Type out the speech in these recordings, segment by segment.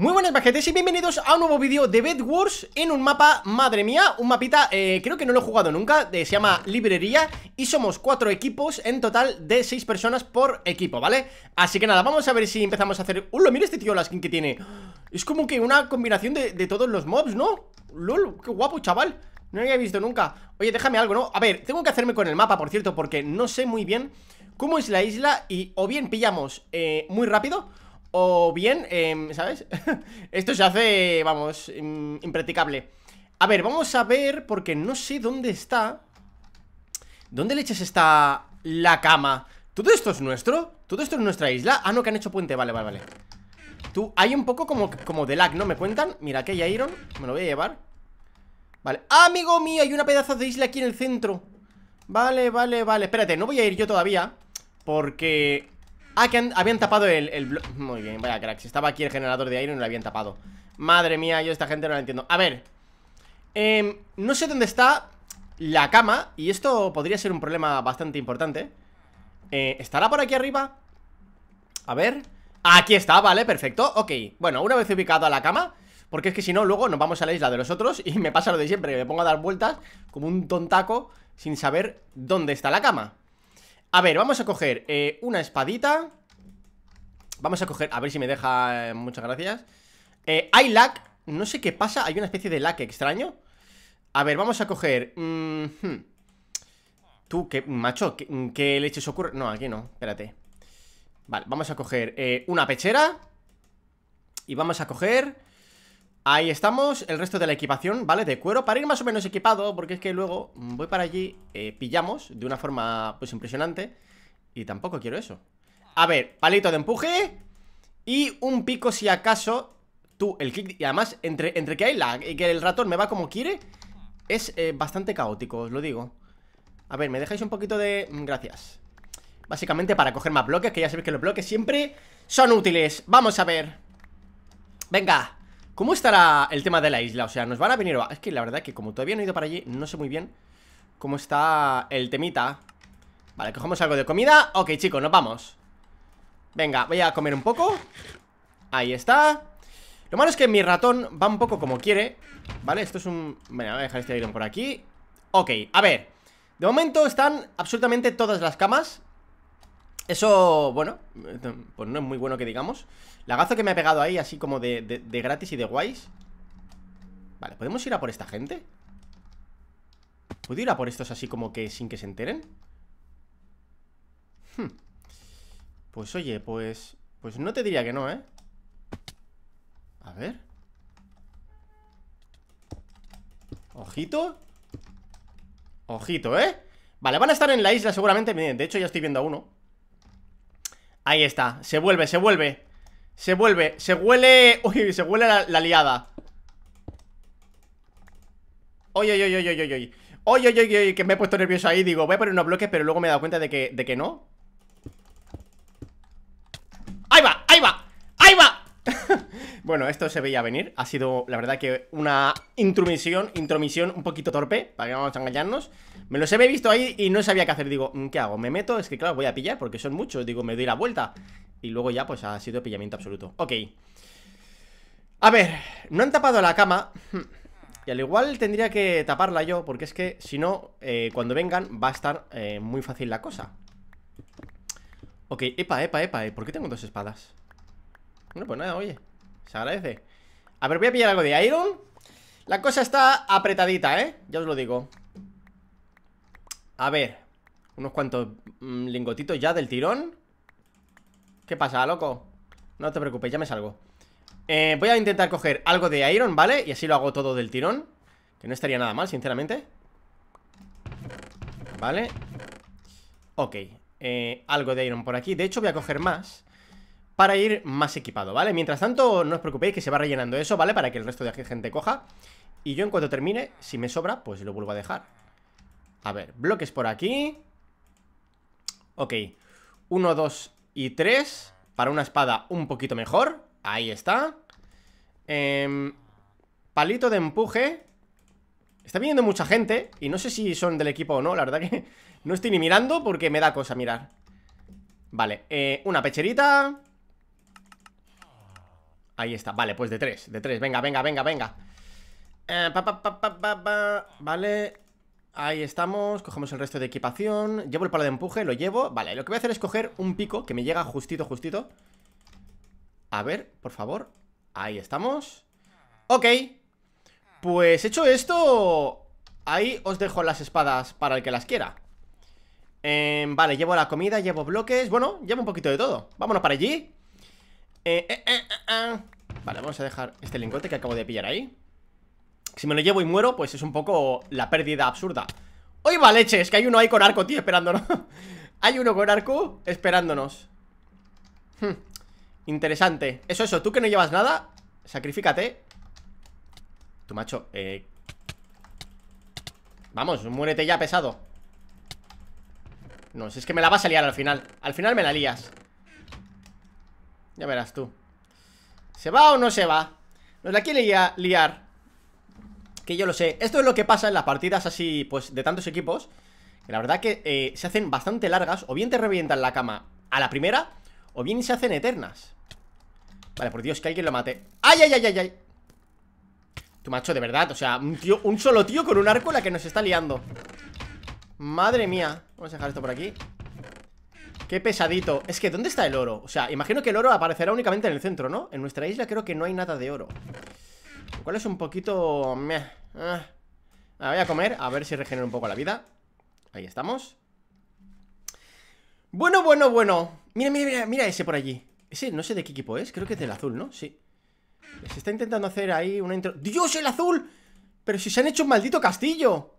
Muy buenas majetes y bienvenidos a un nuevo vídeo de Bed Wars en un mapa, madre mía, un mapita, eh, creo que no lo he jugado nunca, se llama Librería y somos cuatro equipos en total de seis personas por equipo, ¿vale? Así que nada, vamos a ver si empezamos a hacer... ¡Oh, lo Mira este tío la skin que tiene, es como que una combinación de, todos los mobs, ¿no? ¡Lol! ¡Qué guapo, chaval! No lo había visto nunca Oye, déjame algo, ¿no? A ver, tengo que hacerme con el mapa, por cierto, porque no sé muy bien cómo es la isla y o bien pillamos eh, muy rápido... O bien, em, ¿sabes? Esto se hace, vamos, impracticable A ver, vamos a ver porque no sé dónde está ¿Dónde leches está la cama? ¿Todo esto es nuestro? ¿Todo esto es nuestra isla? Ah, no, que han hecho puente, vale, vale, vale Tú, hay un poco como, como de lag, ¿no? ¿Me cuentan? Mira, aquí hay Iron, me lo voy a llevar Vale, amigo mío, hay una pedazo de isla aquí en el centro Vale, vale, vale Espérate, no voy a ir yo todavía Porque Ah, que habían tapado el, el Muy bien, vaya crack, estaba aquí el generador de aire no lo habían tapado Madre mía, yo esta gente no la entiendo A ver em, No sé dónde está la cama Y esto podría ser un problema bastante importante eh, ¿Estará por aquí arriba? A ver Aquí está, vale, perfecto, ok Bueno, una vez ubicado a la cama Porque es que si no, luego nos vamos a la isla de los otros Y me pasa lo de siempre, que me pongo a dar vueltas Como un tontaco Sin saber dónde está la cama a ver, vamos a coger eh, una espadita Vamos a coger, a ver si me deja, eh, muchas gracias eh, Hay lag, no sé qué pasa, hay una especie de lag extraño A ver, vamos a coger mm-hmm. Tú, qué, macho, ¿qué, leches ocurre? No, aquí no, espérate Vale, vamos a coger una pechera Y vamos a coger Ahí estamos, el resto de la equipación, ¿vale? De cuero, para ir más o menos equipado Porque es que luego voy para allí, eh, pillamos De una forma, pues, impresionante Y tampoco quiero eso A ver, palito de empuje Y un pico si acaso Tú, el kick, y además, entre, entre que hay lag Y que el ratón me va como quiere Es eh, bastante caótico, os lo digo A ver, me dejáis un poquito de... Mm, gracias Básicamente para coger más bloques, que ya sabéis que los bloques siempre son útiles Vamos a ver Venga ¿Cómo estará el tema de la isla? O sea, nos van a venir... Es que la verdad que como todavía no he ido para allí No sé muy bien cómo está el temita Vale, cogemos algo de comida Ok, chicos, nos vamos Venga, voy a comer un poco Ahí está Lo malo es que mi ratón va un poco como quiere Vale, esto es un... Venga, voy a dejar este avión por aquí Ok, a ver De momento están absolutamente todas las camas eso, bueno, eh, pues no es muy bueno que digamos Lagazo que me ha pegado ahí, así como de, gratis y de guays Vale, ¿podemos ir a por esta gente? ¿Puedo ir a por estos así como que sin que se enteren? Hmm. Pues oye, pues... Pues no te diría que no, ¿eh? A ver Ojito Ojito, ¿eh? Vale, van a estar en la isla seguramente de hecho ya estoy viendo a uno Ahí está, se vuelve, se vuelve Se vuelve, se huele... Uy, se huele la, la liada Oye, oye, oye, oye, oye Oye, oye, oye, que me he puesto nervioso ahí Digo, voy a poner unos bloques, pero luego me he dado cuenta de que, de que no Bueno, esto se veía venir. Ha sido, la verdad, que una intromisión, intromisión un poquito torpe, para que no vamos a engañarnos. Me los he visto ahí y no sabía qué hacer. Digo, mm, ¿qué hago? ¿Me meto? Es que, claro, voy a pillar porque son muchos. Digo, me doy la vuelta. Y luego ya, pues ha sido pillamiento absoluto. Ok. A ver, no han tapado la cama. Y al igual tendría que taparla yo, porque es que si no, eh, cuando vengan va a estar eh, muy fácil la cosa. Ok, epa, epa, epa, ¿eh? ¿por qué tengo dos espadas? Bueno, pues nada, oye se agradece A ver, voy a pillar algo de Iron La cosa está apretadita, ¿eh? Ya os lo digo A ver Unos cuantos mm, lingotitos ya del tirón ¿Qué pasa, loco? No te preocupes, ya me salgo eh, Voy a intentar coger algo de Iron, ¿vale? Y así lo hago todo del tirón Que no estaría nada mal, sinceramente Vale Ok eh, Algo de Iron por aquí De hecho, voy a coger más para ir más equipado, ¿vale? Mientras tanto, no os preocupéis que se va rellenando eso, ¿vale? Para que el resto de gente coja. Y yo en cuanto termine, si me sobra, pues lo vuelvo a dejar. A ver, bloques por aquí. Ok. Uno, dos y tres. Para una espada un poquito mejor. Ahí está. Em, palito de empuje. Está viniendo mucha gente. Y no sé si son del equipo o no. La verdad que no estoy ni mirando porque me da cosa mirar. Vale. Eh, una pecherita. Ahí está, vale, pues de tres, de tres Venga, venga, venga, venga eh, pa, pa, pa, Vale Ahí estamos, cogemos el resto de equipación Llevo el palo de empuje, lo llevo Vale, lo que voy a hacer es coger un pico que me llega justito, justito A ver, por favor Ahí estamos Ok Pues hecho esto Ahí os dejo las espadas para el que las quiera eh, Vale, llevo la comida, llevo bloques Bueno, llevo un poquito de todo Vámonos para allí eh, eh, eh, vale, vamos a dejar este lingote que acabo de pillar ahí Si me lo llevo y muero, pues es un poco la pérdida absurda ¡Hoy va leche! Es que hay uno ahí con arco, tío, esperándonos Hay uno con arco esperándonos hmm. Interesante Eso, eso, tú que no llevas nada Sacrifícate Tu macho, Vamos, muérete ya pesado No, si es que me la vas a liar al final Al final me la lías ya verás tú ¿Se va o no se va? Nos la quiere liar Que yo lo sé Esto es lo que pasa en las partidas así, pues, de tantos equipos Que la verdad que eh, se hacen bastante largas O bien te revientan la cama a la primera O bien se hacen eternas Vale, por Dios, que alguien lo mate ¡Ay, ay, ay, ay, ay! Tu macho, de verdad, o sea, un, un solo tío con un arco la que nos está liando Madre mía Vamos a dejar esto por aquí Qué pesadito Es que, ¿dónde está el oro? O sea, imagino que el oro aparecerá únicamente en el centro, ¿no? En nuestra isla creo que no hay nada de oro Lo cual es un poquito... meh ah. ah, voy a comer, a ver si regenero un poco la vida Ahí estamos Bueno, bueno, bueno Mira, mira, mira, mira ese por allí Ese no sé de qué equipo es, creo que es del azul, ¿no? Sí Se está intentando hacer ahí una intro... ¡Dios, el azul! Pero si se han hecho un maldito castillo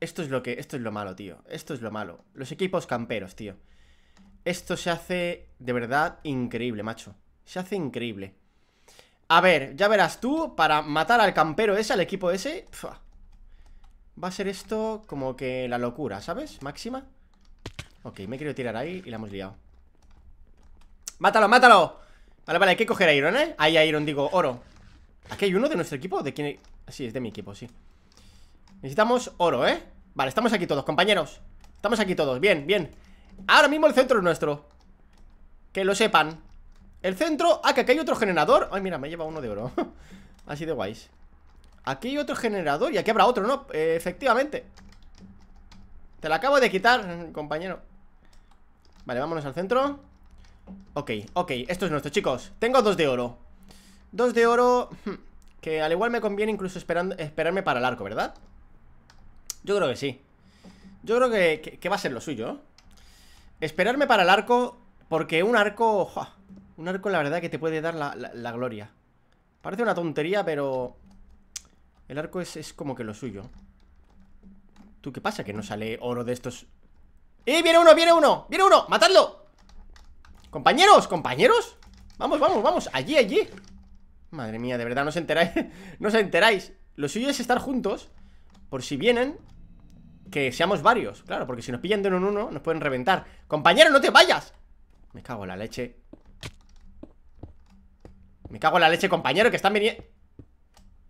Esto es lo que... Esto es lo malo, tío Esto es lo malo Los equipos camperos, tío esto se hace de verdad increíble, macho. Se hace increíble. A ver, ya verás tú, para matar al campero ese, al equipo ese, va a ser esto como que la locura, ¿sabes? Máxima. Ok, me querido tirar ahí y la hemos liado. ¡Mátalo, mátalo! Vale, vale, hay que coger a Iron, ¿eh? Ahí a Iron, digo, oro. ¿Aquí hay uno de nuestro equipo? ¿De quién? Ah, sí, es de mi equipo, sí. Necesitamos oro, ¿eh? Vale, estamos aquí todos, compañeros. Estamos aquí todos, bien, bien. Ahora mismo el centro es nuestro Que lo sepan El centro... Ah, que aquí hay otro generador Ay, mira, me lleva uno de oro Así de guays Aquí hay otro generador y aquí habrá otro, ¿no? Eh, efectivamente Te la acabo de quitar, compañero Vale, vámonos al centro Ok, ok, esto es nuestro, chicos Tengo dos de oro Dos de oro... Hmm, que al igual me conviene incluso esperarme para el arco, ¿verdad? Yo creo que sí Yo creo que, va a ser lo suyo, ¿no? Esperarme para el arco, porque un arco... Un arco la verdad que te puede dar la, la, gloria. Parece una tontería, pero... El arco es, es, como que lo suyo. ¿Tú qué pasa? Que no sale oro de estos... ¡Eh! ¡Viene uno! ¡Viene uno! ¡Viene uno! ¡Matadlo! ¡Compañeros! ¿Compañeros? ¡Vamos, vamos, vamos! ¡Allí, allí! Madre mía, de verdad, no se enteráis No se enteráis Lo suyo es estar juntos Por si vienen que seamos varios, claro, porque si nos pillan de uno en uno nos pueden reventar. Compañero, no te vayas. Me cago en la leche. Me cago en la leche, compañero, que están viniendo...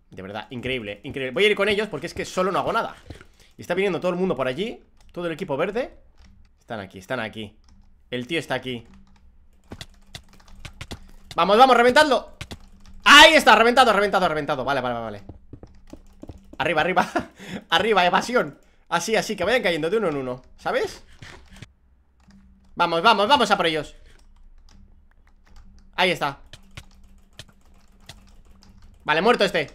De verdad, increíble, increíble. Voy a ir con ellos porque es que solo no hago nada. Y está viniendo todo el mundo por allí, todo el equipo verde. Están aquí, están aquí. El tío está aquí. Vamos, vamos, reventadlo. Ahí está, reventado, reventado, reventado. Vale, vale, vale. Arriba, arriba. arriba, evasión. Así, así, que vayan cayendo de uno en uno ¿Sabes? Vamos, vamos, vamos a por ellos Ahí está Vale, muerto este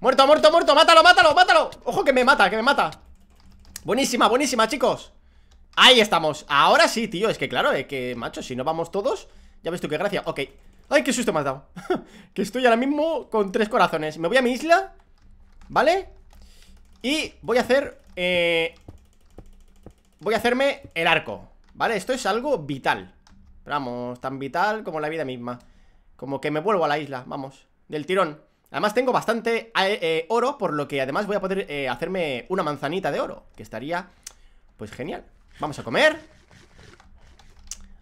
Muerto, muerto, muerto, mátalo, mátalo, mátalo Ojo que me mata, que me mata Buenísima, buenísima, chicos Ahí estamos, ahora sí, tío Es que claro, es que, macho, si no vamos todos Ya ves tú qué gracia, ok Ay, qué susto me has dado Que estoy ahora mismo con tres corazones Me voy a mi isla ¿Vale? Y voy a hacer... Eh, voy a hacerme el arco, ¿vale? Esto es algo vital. Vamos, tan vital como la vida misma. Como que me vuelvo a la isla, vamos, del tirón. Además tengo bastante eh, eh, oro, por lo que además voy a poder hacerme una manzanita de oro, que estaría, pues genial. Vamos a comer.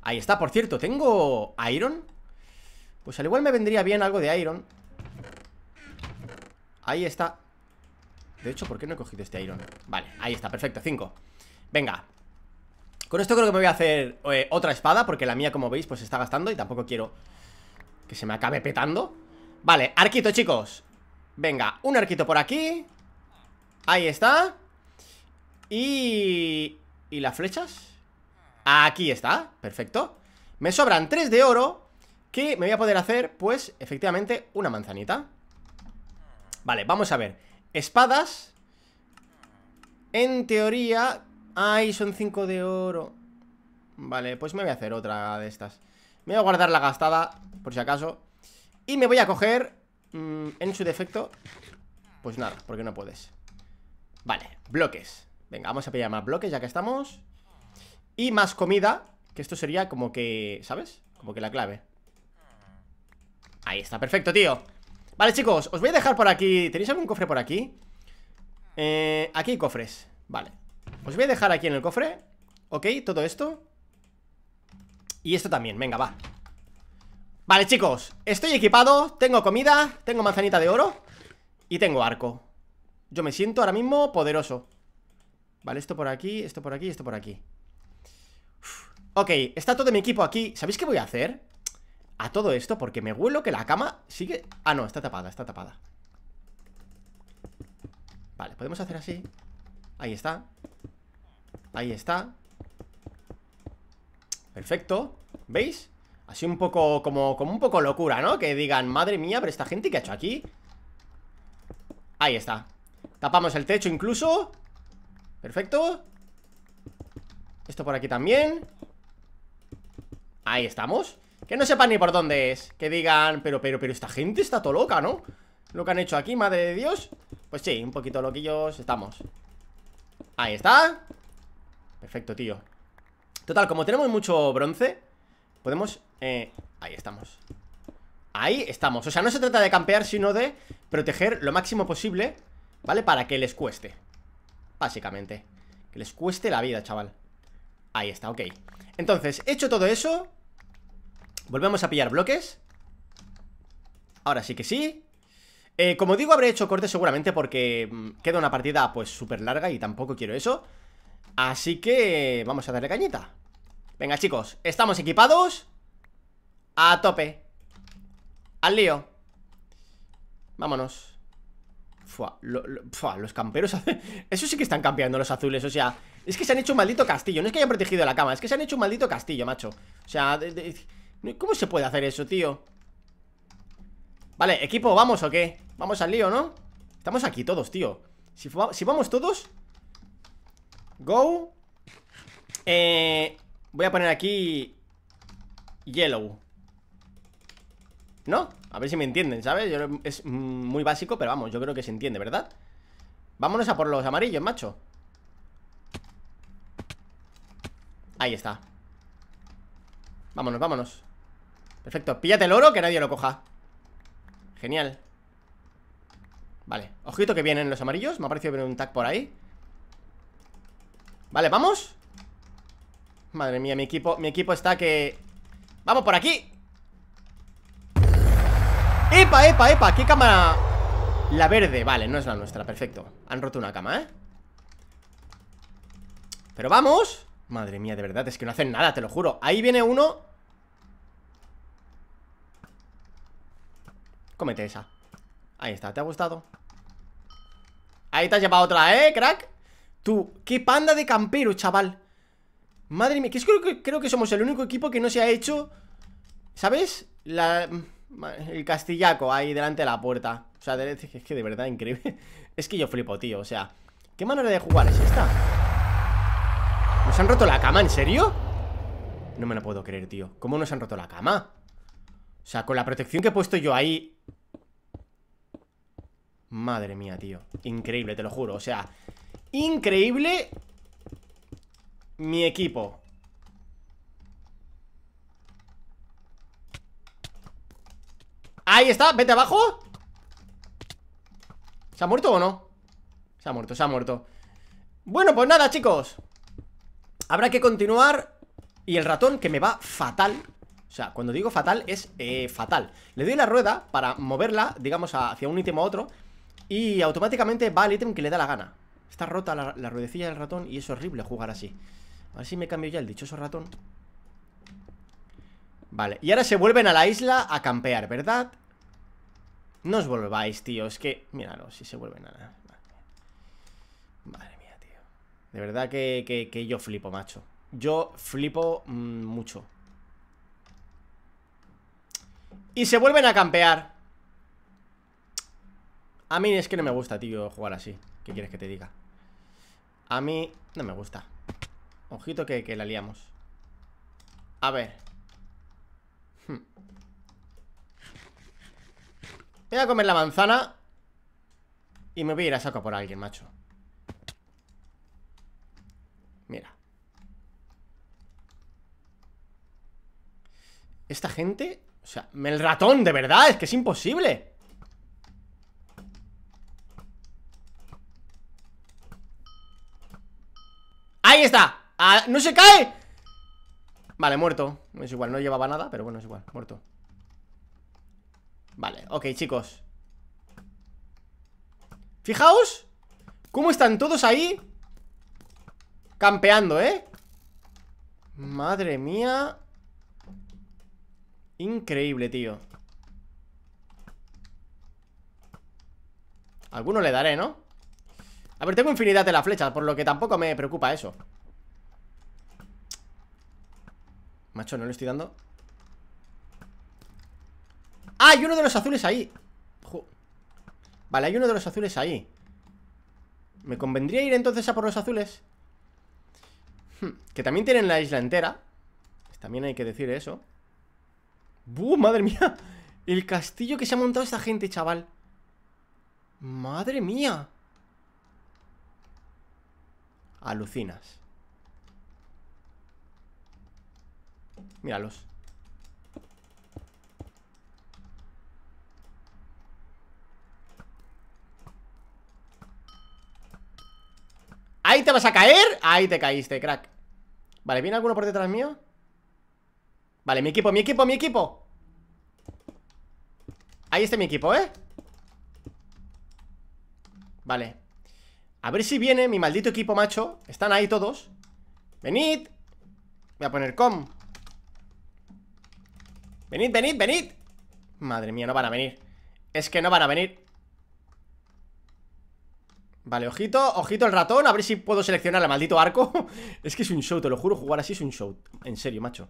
Ahí está, por cierto, tengo iron. Pues al igual me vendría bien algo de iron. Ahí está. De hecho, ¿por qué no he cogido este iron? Vale, ahí está, perfecto, 5 Venga Con esto creo que me voy a hacer eh, otra espada Porque la mía, como veis, pues se está gastando Y tampoco quiero que se me acabe petando Vale, arquito, chicos Venga, un arquito por aquí Ahí está Y... ¿Y las flechas? Aquí está, perfecto Me sobran 3 de oro Que me voy a poder hacer, pues, efectivamente Una manzanita Vale, vamos a ver Espadas En teoría Ay, son cinco de oro Vale, pues me voy a hacer otra de estas Me voy a guardar la gastada Por si acaso Y me voy a coger mm, En su defecto Pues nada, porque no puedes Vale, bloques Venga, vamos a pillar más bloques ya que estamos Y más comida Que esto sería como que, ¿sabes? Como que la clave Ahí está, perfecto, tío Vale, chicos, os voy a dejar por aquí ¿Tenéis algún cofre por aquí? Eh, aquí hay cofres, vale Os voy a dejar aquí en el cofre Ok, todo esto Y esto también, venga, va Vale, chicos, estoy equipado Tengo comida, tengo manzanita de oro Y tengo arco Yo me siento ahora mismo poderoso Vale, esto por aquí, esto por aquí, esto por aquí Ok, está todo mi equipo aquí ¿Sabéis qué voy a hacer? A todo esto, porque me huelo que la cama sigue... Ah, no, está tapada, está tapada Vale, podemos hacer así Ahí está Ahí está Perfecto, ¿veis? Así un poco, como, como un poco locura, ¿no? Que digan, madre mía, pero esta gente que ha hecho aquí Ahí está Tapamos el techo incluso Perfecto Esto por aquí también Ahí estamos que no sepan ni por dónde es Que digan, pero, pero, pero esta gente está todo loca, ¿no? Lo que han hecho aquí, madre de Dios Pues sí, un poquito loquillos estamos Ahí está Perfecto, tío Total, como tenemos mucho bronce Podemos... Eh, ahí estamos Ahí estamos O sea, no se trata de campear, sino de proteger lo máximo posible ¿Vale? Para que les cueste Básicamente Que les cueste la vida, chaval Ahí está, ok Entonces, hecho todo eso Volvemos a pillar bloques Ahora sí que sí eh, Como digo, habré hecho corte seguramente porque mm, queda una partida pues súper larga y tampoco quiero eso Así que vamos a darle cañita Venga chicos, estamos equipados A tope Al lío Vámonos los camperos Eso sí que están campeando los azules, o sea Es que se han hecho un maldito castillo No es que hayan protegido la cama, es que se han hecho un maldito castillo, macho O sea, ¿Cómo se puede hacer eso, tío? Vale, equipo, ¿vamos o qué? Vamos al lío, ¿no? Estamos aquí todos, tío Si, vamos todos Go eh, Voy a poner aquí Yellow ¿No? A ver si me entienden, ¿sabes? es muy básico, pero vamos, yo creo que se entiende, ¿verdad? Vámonos a por los amarillos, macho Ahí está Vámonos, vámonos Perfecto, píllate el oro que nadie lo coja Genial Vale, ojito que vienen los amarillos Me ha parecido ver un tag por ahí Vale, ¿vamos? Madre mía, mi equipo, mi equipo está que... ¡Vamos por aquí! ¡Epa, epa, epa! ¿Qué cámara...? La verde, vale, no es la nuestra, perfecto Han roto una cama, ¿eh? Pero vamos Madre mía, de verdad, es que no hacen nada, te lo juro Ahí viene uno Cómete esa Ahí está, ¿te ha gustado? Ahí te has llevado otra, ¿eh, crack? Tú, qué panda de campero, chaval Madre mía, que es, creo, que, creo que somos el único equipo que no se ha hecho ¿Sabes? el castillaco ahí delante de la puerta O sea, es que de verdad increíble Es que yo flipo, tío, o sea ¿Qué manera de jugar es esta? ¿Nos han roto la cama, en serio? No me lo puedo creer, tío ¿Cómo nos han roto la cama? O sea, con la protección que he puesto yo ahí Madre mía, tío Increíble, te lo juro, o sea Increíble Mi equipo Ahí está, vete abajo ¿Se ha muerto o no? Se ha muerto, se ha muerto Bueno, pues nada, chicos Habrá que continuar Y el ratón que me va fatal o sea, cuando digo fatal es eh, fatal Le doy la rueda para moverla, digamos, hacia un ítem o otro y automáticamente va al ítem que le da la gana. Está rota la, ruedecilla del ratón y es horrible jugar así. A ver si me cambio ya el dichoso ratón. Vale, y ahora se vuelven a la isla a campear, ¿verdad? No os volváis, tío, es que... Míralo, si se vuelven a la... Madre mía, tío. De verdad que, que, yo flipo, macho. Yo flipo mm, mucho. Y se vuelven a campear. A mí es que no me gusta, tío, jugar así ¿Qué quieres que te diga? A mí no me gusta Ojito que, la liamos A ver hmm. Voy a comer la manzana Y me voy a ir a saco por alguien, macho Mira Esta gente... O sea, el ratón, de verdad, es que es imposible Ahí está ¡Ah, ¡No se cae! Vale, muerto Es igual, no llevaba nada, pero bueno, es igual, muerto Vale, ok, chicos Fijaos Cómo están todos ahí Campeando, ¿eh? Madre mía Increíble, tío Alguno le daré, ¿no? A ver, tengo infinidad de las flechas, por lo que tampoco me preocupa eso Macho, no le estoy dando ¡Ah! Hay uno de los azules ahí Vale, hay uno de los azules ahí ¿Me convendría ir entonces a por los azules? Hmm, que también tienen la isla entera pues También hay que decir eso ¡Buh! ¡Madre mía! El castillo que se ha montado esta gente, chaval Madre mía Alucinas. Míralos. ¡Ahí te vas a caer! Ahí te caíste, crack Vale, ¿viene alguno por detrás mío? Vale, mi equipo, mi equipo, mi equipo Ahí está mi equipo, ¿eh? Vale a ver si viene mi maldito equipo, macho Están ahí todos Venid Voy a poner com Venid, venid, venid Madre mía, no van a venir Es que no van a venir Vale, ojito, ojito el ratón A ver si puedo seleccionar el maldito arco Es que es un show, te lo juro, jugar así es un show En serio, macho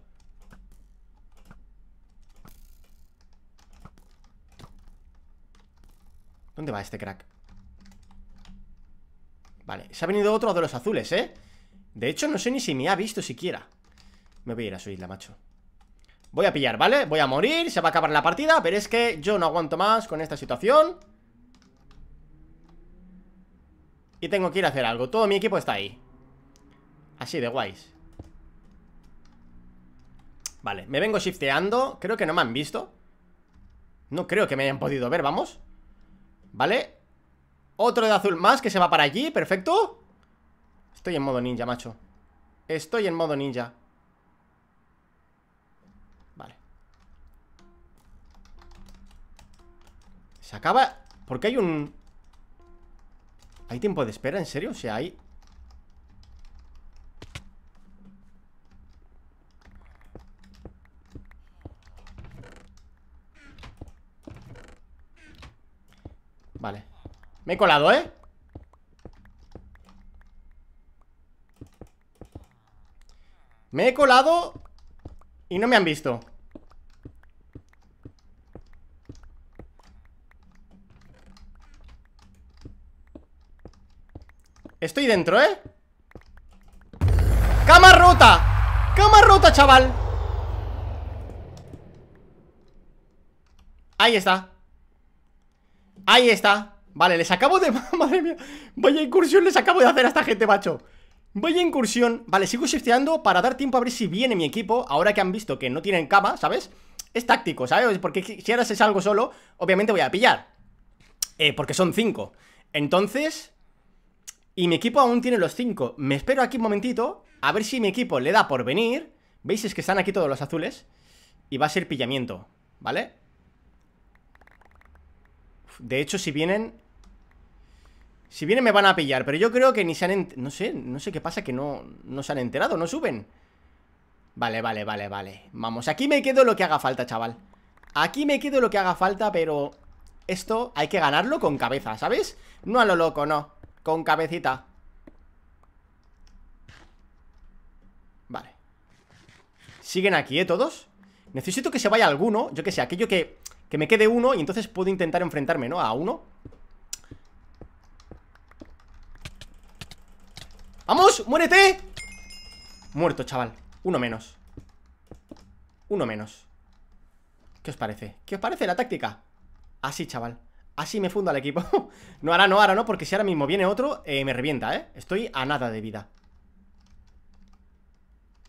¿Dónde va este crack? Vale, se ha venido otro de los azules, ¿eh? De hecho, no sé ni si me ha visto siquiera Me voy a ir a su isla, macho Voy a pillar, ¿vale? Voy a morir, se va a acabar la partida Pero es que yo no aguanto más con esta situación Y tengo que ir a hacer algo Todo mi equipo está ahí Así de guays Vale, me vengo shifteando Creo que no me han visto No creo que me hayan podido ver, vamos Vale otro de azul más que se va para allí, perfecto Estoy en modo ninja, macho Estoy en modo ninja Vale Se acaba... ¿Por qué hay un...? ¿Hay tiempo de espera? ¿En serio? O sea, hay... Vale me he colado, ¿eh? Me he colado y no me han visto Estoy dentro, ¿eh? ¡Cama rota! ¡Cama rota, chaval! Ahí está Ahí está Vale, les acabo de... Madre mía Vaya incursión les acabo de hacer a esta gente, macho Vaya incursión Vale, sigo shifteando para dar tiempo a ver si viene mi equipo Ahora que han visto que no tienen cama, ¿sabes? Es táctico, ¿sabes? Porque si ahora se salgo solo Obviamente voy a pillar eh, Porque son cinco Entonces... Y mi equipo aún tiene los cinco Me espero aquí un momentito A ver si mi equipo le da por venir ¿Veis? Es que están aquí todos los azules Y va a ser pillamiento, ¿vale? De hecho, si vienen si vienen me van a pillar, pero yo creo que ni se han... No sé, no sé qué pasa, que no, no se han enterado, no suben. Vale, vale, vale, vale. Vamos, aquí me quedo lo que haga falta, chaval. Aquí me quedo lo que haga falta, pero... Esto hay que ganarlo con cabeza, ¿sabes? No a lo loco, no. Con cabecita. Vale. ¿Siguen aquí, eh, todos? Necesito que se vaya alguno, yo que sé, aquello que, que me quede uno y entonces puedo intentar enfrentarme, ¿no? A uno. ¡Vamos! ¡Muérete! Muerto, chaval Uno menos Uno menos ¿Qué os parece? ¿Qué os parece la táctica? Así, chaval Así me fundo al equipo No, ahora no, ahora no Porque si ahora mismo viene otro eh, Me revienta, ¿eh? Estoy a nada de vida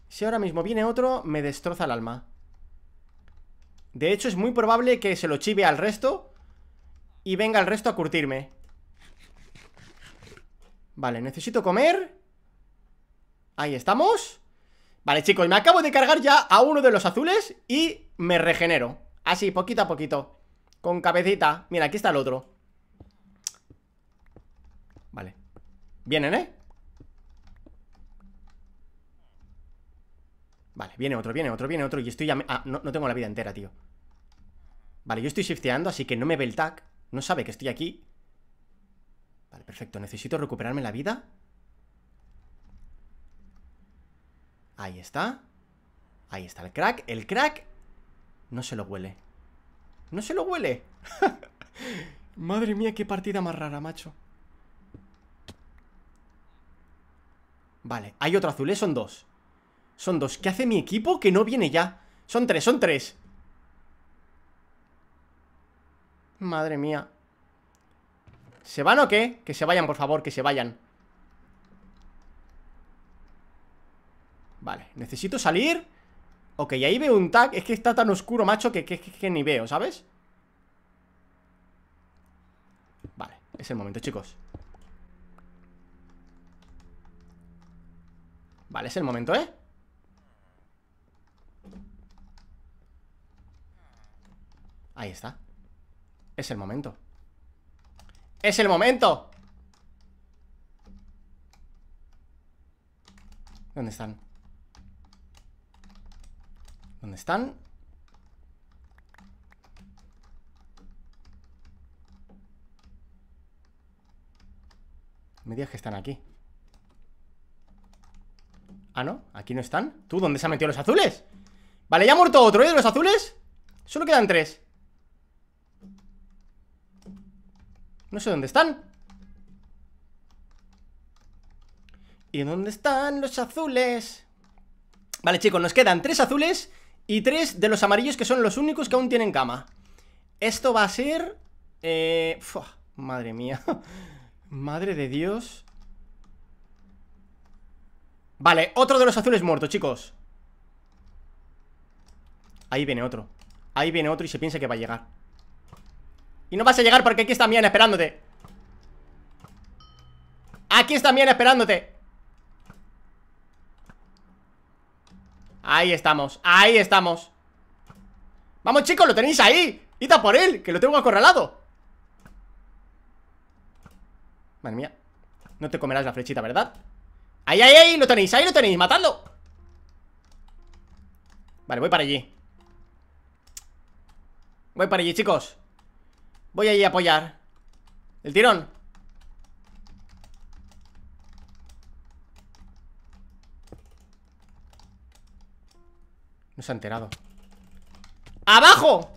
Si ahora mismo viene otro Me destroza el alma De hecho, es muy probable que se lo chive al resto Y venga el resto a curtirme Vale, necesito comer Ahí estamos Vale, chicos, me acabo de cargar ya a uno de los azules Y me regenero Así, poquito a poquito Con cabecita Mira, aquí está el otro Vale Vienen, ¿eh? Vale, viene otro, viene otro, viene otro Y estoy ya... Ah, no, tengo la vida entera, tío Vale, yo estoy shifteando, así que no me ve el tag No sabe que estoy aquí Vale, perfecto, necesito recuperarme la vida Ahí está. Ahí está el crack. El crack no se lo huele. No se lo huele. Madre mía, qué partida más rara, macho. Vale, hay otro azul, ¿eh? Son dos. Son dos. ¿Qué hace mi equipo que no viene ya? Son tres, son tres. Madre mía. ¿Se van o qué? Que se vayan, por favor, que se vayan. Vale, necesito salir Ok, ahí veo un tag Es que está tan oscuro, macho, que, que ni veo, ¿sabes? Vale, es el momento, chicos Vale, es el momento, ¿eh? Ahí está Es el momento ¡Es el momento! ¿Dónde están? ¿Dónde están? Me digas que están aquí Ah, no, aquí no están ¿Tú dónde se han metido los azules? Vale, ya ha muerto otro, ¿eh? De los azules Solo quedan tres No sé dónde están ¿Y dónde están los azules? Vale, chicos, nos quedan tres azules y tres de los amarillos que son los únicos que aún tienen cama. Esto va a ser... Eh, madre mía. madre de Dios. Vale, otro de los azules muerto, chicos. Ahí viene otro. Ahí viene otro y se piensa que va a llegar. Y no vas a llegar porque aquí está Mian esperándote. Aquí está Mian esperándote. Ahí estamos, ahí estamos Vamos chicos, lo tenéis ahí ¡Ita por él, que lo tengo acorralado Madre mía No te comerás la flechita, ¿verdad? Ahí, ahí, ahí, lo tenéis, ahí lo tenéis, matando. Vale, voy para allí Voy para allí, chicos Voy allí a apoyar El tirón No se ha enterado ¡Abajo!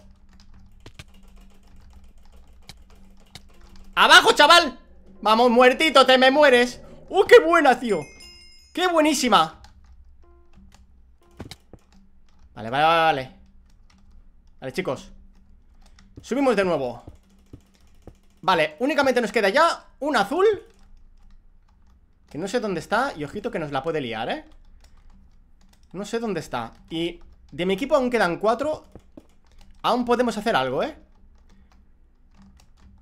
¡Abajo, chaval! Vamos, muertito, te me mueres ¡Uh, qué buena, tío! ¡Qué buenísima! Vale, vale, vale, vale Vale, chicos Subimos de nuevo Vale, únicamente nos queda ya un azul Que no sé dónde está Y ojito que nos la puede liar, ¿eh? No sé dónde está Y de mi equipo aún quedan cuatro Aún podemos hacer algo, ¿eh?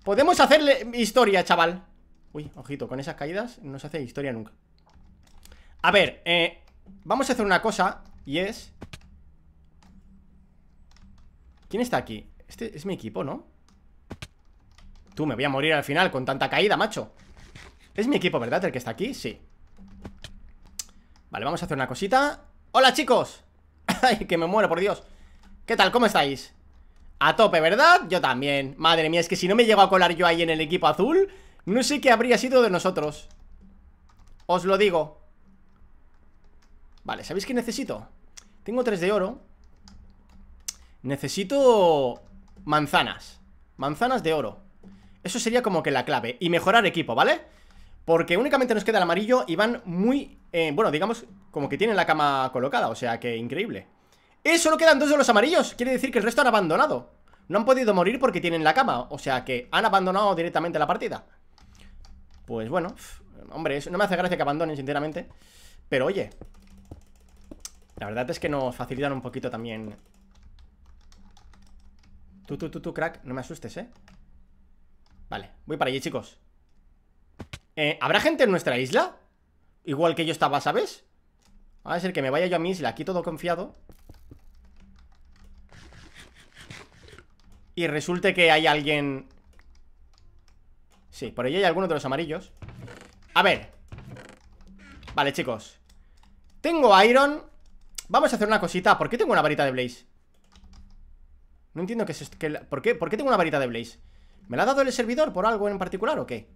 Podemos hacerle historia, chaval Uy, ojito, con esas caídas no se hace historia nunca A ver, eh, vamos a hacer una cosa Y es... ¿Quién está aquí? Este es mi equipo, ¿no? Tú, me voy a morir al final con tanta caída, macho Es mi equipo, ¿verdad? El que está aquí, sí Vale, vamos a hacer una cosita Hola chicos Ay, que me muero, por Dios ¿Qué tal? ¿Cómo estáis? A tope, ¿verdad? Yo también Madre mía, es que si no me llego a colar yo ahí en el equipo azul No sé qué habría sido de nosotros Os lo digo Vale, ¿sabéis qué necesito? Tengo tres de oro Necesito manzanas Manzanas de oro Eso sería como que la clave Y mejorar equipo, ¿vale? Porque únicamente nos queda el amarillo y van muy... Eh, bueno, digamos, como que tienen la cama colocada, o sea que increíble. ¡Eso! Solo quedan dos de los amarillos. Quiere decir que el resto han abandonado. No han podido morir porque tienen la cama, o sea que han abandonado directamente la partida. Pues bueno, hombre, no me hace gracia que abandonen, sinceramente. Pero oye, la verdad es que nos facilitan un poquito también Tú, tú, tú, tú, crack, no me asustes, ¿eh? Vale, voy para allí, chicos eh, ¿Habrá gente en nuestra isla? Igual que yo estaba, ¿sabes? Va a ser que me vaya yo a mi isla, aquí todo confiado Y resulte que hay alguien Sí, por ahí hay alguno de los amarillos A ver Vale, chicos Tengo Iron Vamos a hacer una cosita ¿Por qué tengo una varita de Blaze? No entiendo qué es esto ¿por, qué, ¿Por qué tengo una varita de Blaze? ¿Me la ha dado el servidor por algo en particular o qué?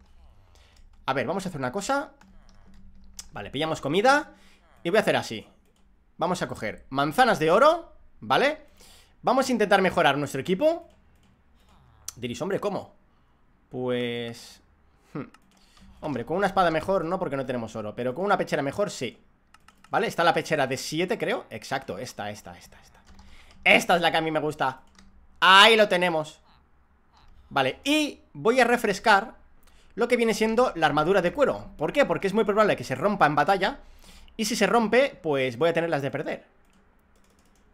A ver, vamos a hacer una cosa Vale, pillamos comida Y voy a hacer así Vamos a coger manzanas de oro ¿Vale? Vamos a intentar mejorar nuestro equipo Diréis, hombre, ¿cómo? Pues... Hmm. Hombre, con una espada mejor no porque no tenemos oro Pero con una pechera mejor sí ¿Vale? Está la pechera de 7, creo Exacto, esta, esta, esta, esta Esta es la que a mí me gusta Ahí lo tenemos Vale, y voy a refrescar lo que viene siendo la armadura de cuero. ¿Por qué? Porque es muy probable que se rompa en batalla y si se rompe, pues voy a tenerlas de perder.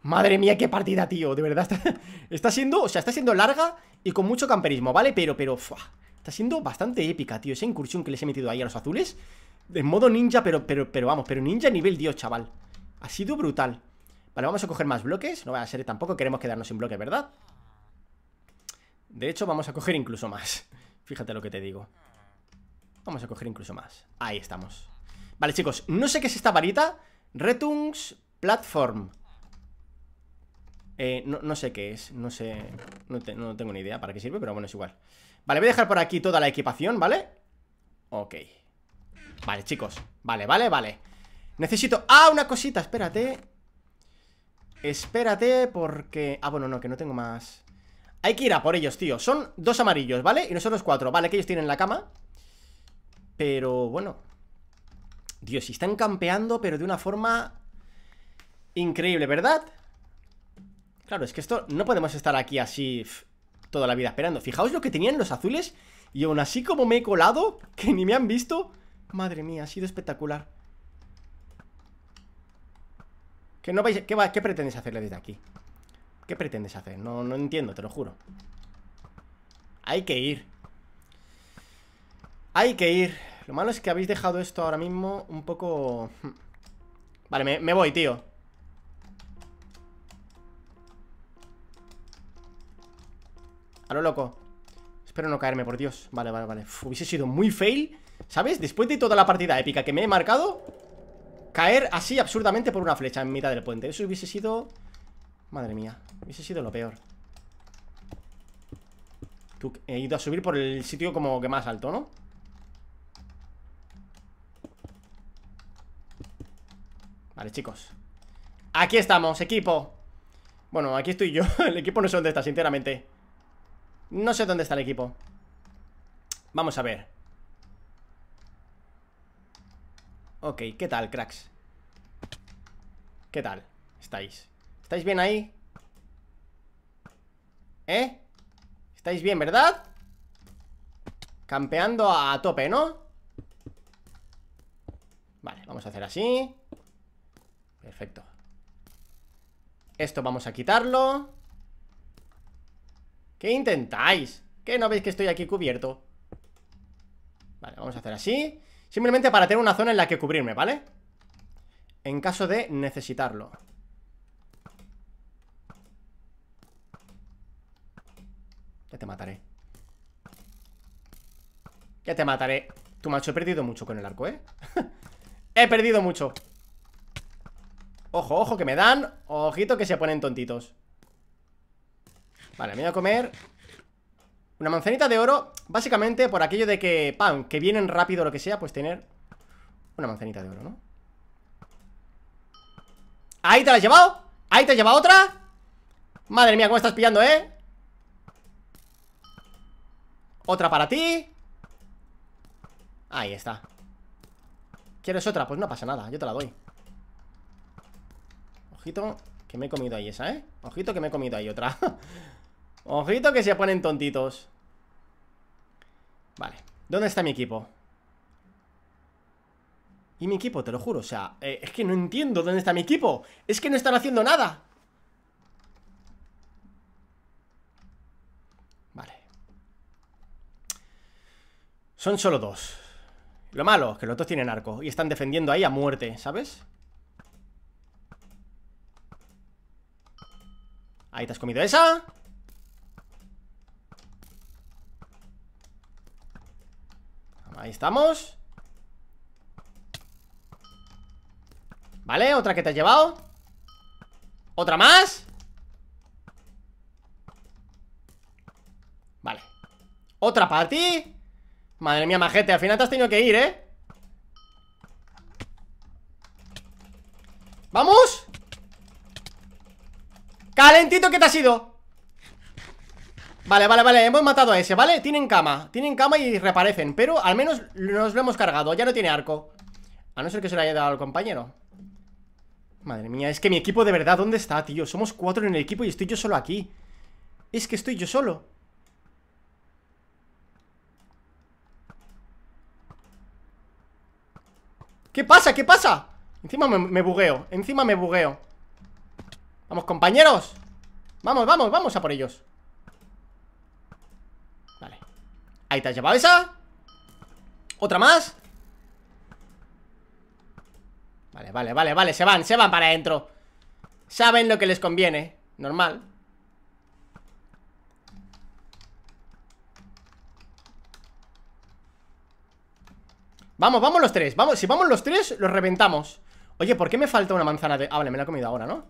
Madre mía, qué partida, tío, de verdad está, siendo, o sea, está siendo larga y con mucho camperismo, ¿vale? Pero, pero, está siendo bastante épica, tío, esa incursión que les he metido ahí a los azules de modo ninja, pero, pero, pero vamos, pero ninja nivel Dios, chaval Ha sido brutal Vale, vamos a coger más bloques No va a ser tampoco, queremos quedarnos sin bloques, ¿verdad? De hecho, vamos a coger incluso más Fíjate lo que te digo Vamos a coger incluso más Ahí estamos Vale, chicos, no sé qué es esta varita Retungs Platform eh, no, sé qué es, no sé no, no tengo ni idea para qué sirve, pero bueno, es igual Vale, voy a dejar por aquí toda la equipación, ¿vale? Ok Vale, chicos, vale, vale, vale Necesito... ¡Ah, una cosita! Espérate Espérate porque... Ah, bueno, no, que no tengo más Hay que ir a por ellos, tío Son dos amarillos, ¿vale? Y nosotros cuatro Vale, que ellos tienen la cama pero bueno. Dios, y están campeando, pero de una forma increíble, ¿verdad? Claro, es que esto no podemos estar aquí así toda la vida esperando. Fijaos lo que tenían los azules y aún así como me he colado, que ni me han visto. Madre mía, ha sido espectacular. ¿Qué, no vais, qué, va, qué pretendes hacerle desde aquí? ¿Qué pretendes hacer? No, no entiendo, te lo juro. Hay que ir. Hay que ir. Lo malo es que habéis dejado esto ahora mismo un poco... Hmm. Vale, me, voy, tío. A lo loco. Espero no caerme, por Dios. Vale, vale, vale. hubiese sido muy fail, ¿sabes? Después de toda la partida épica que me he marcado, caer así absurdamente por una flecha en mitad del puente. Eso hubiese sido... Madre mía. Hubiese sido lo peor. Tú, he ido a subir por el sitio como que más alto, ¿no? Vale, chicos Aquí estamos, equipo Bueno, aquí estoy yo El equipo no sé dónde está, sinceramente No sé dónde está el equipo Vamos a ver Ok, ¿qué tal, cracks? ¿Qué tal? ¿Estáis? ¿Estáis bien ahí? ¿Eh? ¿Estáis bien, verdad? Campeando a tope, ¿no? Vale, vamos a hacer así Perfecto Esto vamos a quitarlo ¿Qué intentáis? ¿Qué no veis que estoy aquí cubierto? Vale, vamos a hacer así Simplemente para tener una zona en la que cubrirme, ¿vale? En caso de necesitarlo Ya te mataré Ya te mataré Tu macho, he perdido mucho con el arco, ¿eh? he perdido mucho Ojo, ojo, que me dan Ojito que se ponen tontitos Vale, me voy a comer Una manzanita de oro Básicamente por aquello de que, pam, que vienen rápido lo que sea Pues tener una manzanita de oro, ¿no? Ahí te la has llevado Ahí te has llevado otra Madre mía, cómo estás pillando, ¿eh? Otra para ti Ahí está ¿Quieres otra? Pues no pasa nada, yo te la doy Ojito que me he comido ahí esa, ¿eh? Ojito que me he comido ahí otra Ojito que se ponen tontitos Vale, ¿dónde está mi equipo? Y mi equipo, te lo juro, o sea, eh, es que no entiendo dónde está mi equipo Es que no están haciendo nada Vale Son solo dos Lo malo, es que los dos tienen arco Y están defendiendo ahí a muerte, ¿sabes? Ahí te has comido esa Ahí estamos Vale, otra que te has llevado ¿Otra más? Vale ¿Otra ti Madre mía, majete, al final te has tenido que ir, ¿eh? ¡Vamos! Calentito que te ha sido? Vale, vale, vale, hemos matado a ese, ¿vale? Tienen cama, tienen cama y reaparecen Pero al menos nos lo hemos cargado, ya no tiene arco A no ser que se lo haya dado al compañero Madre mía, es que mi equipo de verdad, ¿dónde está, tío? Somos cuatro en el equipo y estoy yo solo aquí Es que estoy yo solo ¿Qué pasa? ¿Qué pasa? Encima me, me bugueo, encima me bugueo Vamos, compañeros Vamos, vamos, vamos a por ellos Vale Ahí te has llevado esa Otra más Vale, vale, vale, vale Se van, se van para adentro Saben lo que les conviene Normal Vamos, vamos los tres vamos, Si vamos los tres, los reventamos Oye, ¿por qué me falta una manzana de...? Ah, vale, me la he comido ahora, ¿no?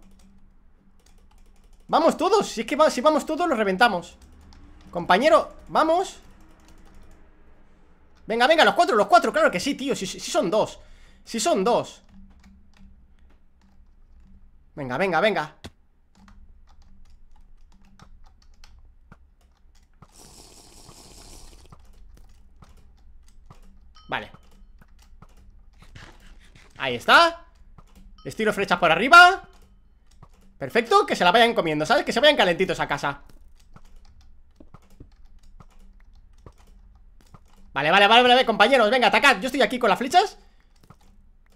Vamos todos, si es que si vamos todos los reventamos Compañero, vamos Venga, venga, los cuatro, los cuatro, claro que sí, tío Si, si son dos, si son dos Venga, venga, venga Vale Ahí está Estilo flechas por arriba Perfecto, que se la vayan comiendo, ¿sabes? Que se vayan calentitos a casa Vale, vale, vale, vale, compañeros, venga, atacad Yo estoy aquí con las flechas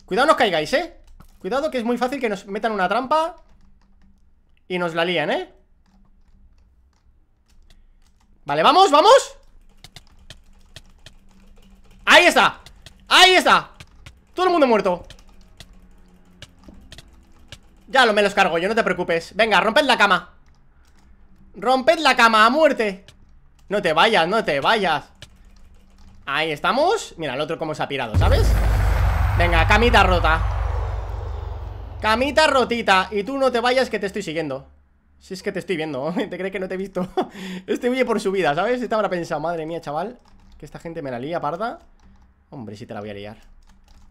Cuidado no os caigáis, ¿eh? Cuidado que es muy fácil que nos metan una trampa Y nos la lían, ¿eh? Vale, vamos, vamos Ahí está Ahí está Todo el mundo muerto ya lo, me los cargo yo, no te preocupes Venga, romped la cama Romped la cama, a muerte No te vayas, no te vayas Ahí estamos Mira, el otro cómo se ha pirado, ¿sabes? Venga, camita rota Camita rotita Y tú no te vayas que te estoy siguiendo Si es que te estoy viendo, ¿te crees que no te he visto? este huye por su vida, ¿sabes? Estaba habrá pensado, madre mía, chaval Que esta gente me la lía, parda Hombre, si te la voy a liar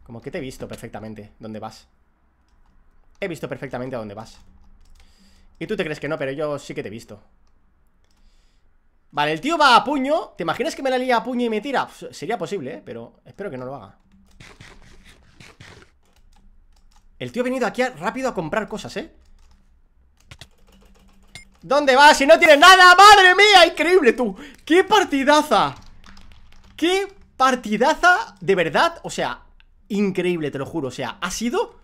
Como que te he visto perfectamente ¿Dónde vas? He visto perfectamente a dónde vas. Y tú te crees que no, pero yo sí que te he visto. Vale, el tío va a puño. ¿Te imaginas que me la lía a puño y me tira? Pues, sería posible, ¿eh? pero espero que no lo haga. El tío ha venido aquí rápido a comprar cosas, ¿eh? ¿Dónde vas? Si no tienes nada, madre mía, increíble tú ¡Qué partidaza! ¡Qué partidaza! De verdad, o sea, increíble, te lo juro O sea, ha sido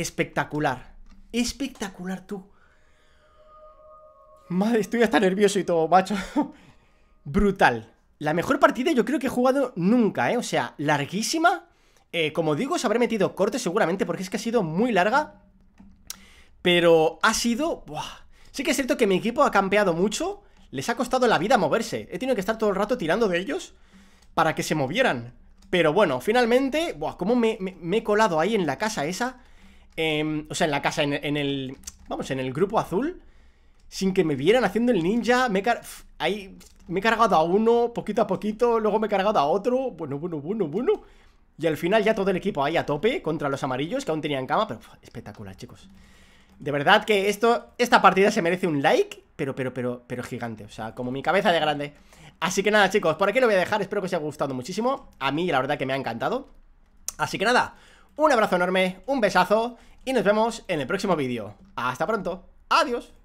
espectacular. Espectacular tú. Madre, estoy hasta nervioso y todo, macho. Brutal. La mejor partida yo creo que he jugado nunca, ¿eh? O sea, larguísima. Eh, como digo, se habré metido corte seguramente porque es que ha sido muy larga. Pero ha sido... Buah. Sí que es cierto que mi equipo ha campeado mucho. Les ha costado la vida moverse. He tenido que estar todo el rato tirando de ellos para que se movieran. Pero bueno, finalmente... Buah, cómo me he colado ahí en la casa esa. Em, o sea, en la casa, en, el, vamos, en el grupo azul, sin que me vieran haciendo el ninja, me he, ahí, me he cargado a uno poquito a poquito, luego me he cargado a otro, bueno, bueno, bueno, bueno. Y al final ya todo el equipo ahí a tope contra los amarillos, que aún tenían cama, pero espectacular, chicos. De verdad que esto, esta partida se merece un like, pero, pero, pero, pero gigante, o sea, como mi cabeza de grande. Así que nada, chicos, por aquí lo voy a dejar, espero que os haya gustado muchísimo. A mí, la verdad, que me ha encantado. Así que nada, un abrazo enorme, un besazo y nos vemos en el próximo vídeo. ¡Hasta pronto! ¡Adiós!